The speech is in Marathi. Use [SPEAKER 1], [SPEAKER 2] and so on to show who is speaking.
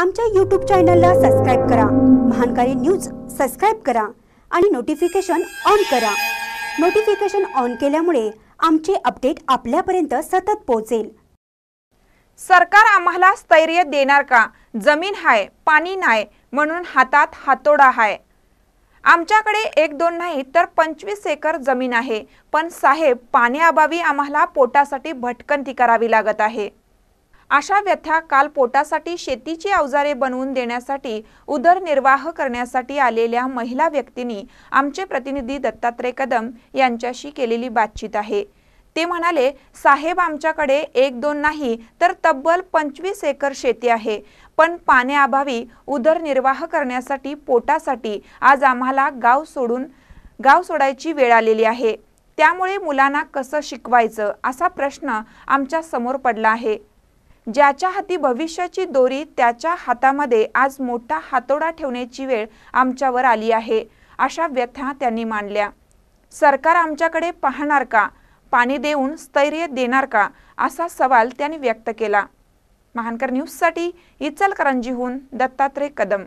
[SPEAKER 1] आमच्या यूट्यूब चॅनलला सबस्क्राईब करा महानकारी न्यूज सबस्क्राईब करा आणि नोटिफिकेशन ऑन करा नोटिफिकेशन ऑन केल्यामुळे आमचे अपडेट आपल्यापर्यंत सतत पोहोचेल सरकार आम्हाला स्थैर्य देणार का
[SPEAKER 2] जमीन हाय पाणी नाही म्हणून हातात हातोडा हाय आमच्याकडे एक दोन नाही तर पंचवीस एकर जमीन आहे पण साहेब पाण्याअभावी आम्हाला पोटासाठी भटकंती करावी लागत आहे अशा व्यथा काल पोटासाठी शेतीची अवजारे बनवून देण्यासाठी उदरनिर्वाह करण्यासाठी आलेल्या महिला व्यक्तींनी आमचे प्रतिनिधी दत्तात्रय कदम यांच्याशी केलेली बातचीत आहे ते म्हणाले साहेब आमच्याकडे एक दोन नाही तर तब्बल पंचवीस एकर शेती आहे पण पाण्याअभावी उदरनिर्वाह करण्यासाठी पोटासाठी आज आम्हाला गाव सोडून गाव सोडायची वेळ आलेली आहे त्यामुळे मुलांना कसं शिकवायचं असा प्रश्न आमच्या समोर पडला आहे ज्याच्या हाती भविष्याची दोरी त्याच्या हातामध्ये आज मोठा हातोडा ठेवण्याची वेळ आमच्यावर आली आहे अशा व्यथा त्यांनी मांडल्या सरकार आमच्याकडे पाहणार का पाणी देऊन स्थैर्य देणार का असा सवाल त्यांनी व्यक्त केला महानकर न्यूजसाठी इचलकरंजीहून दत्तात्रय कदम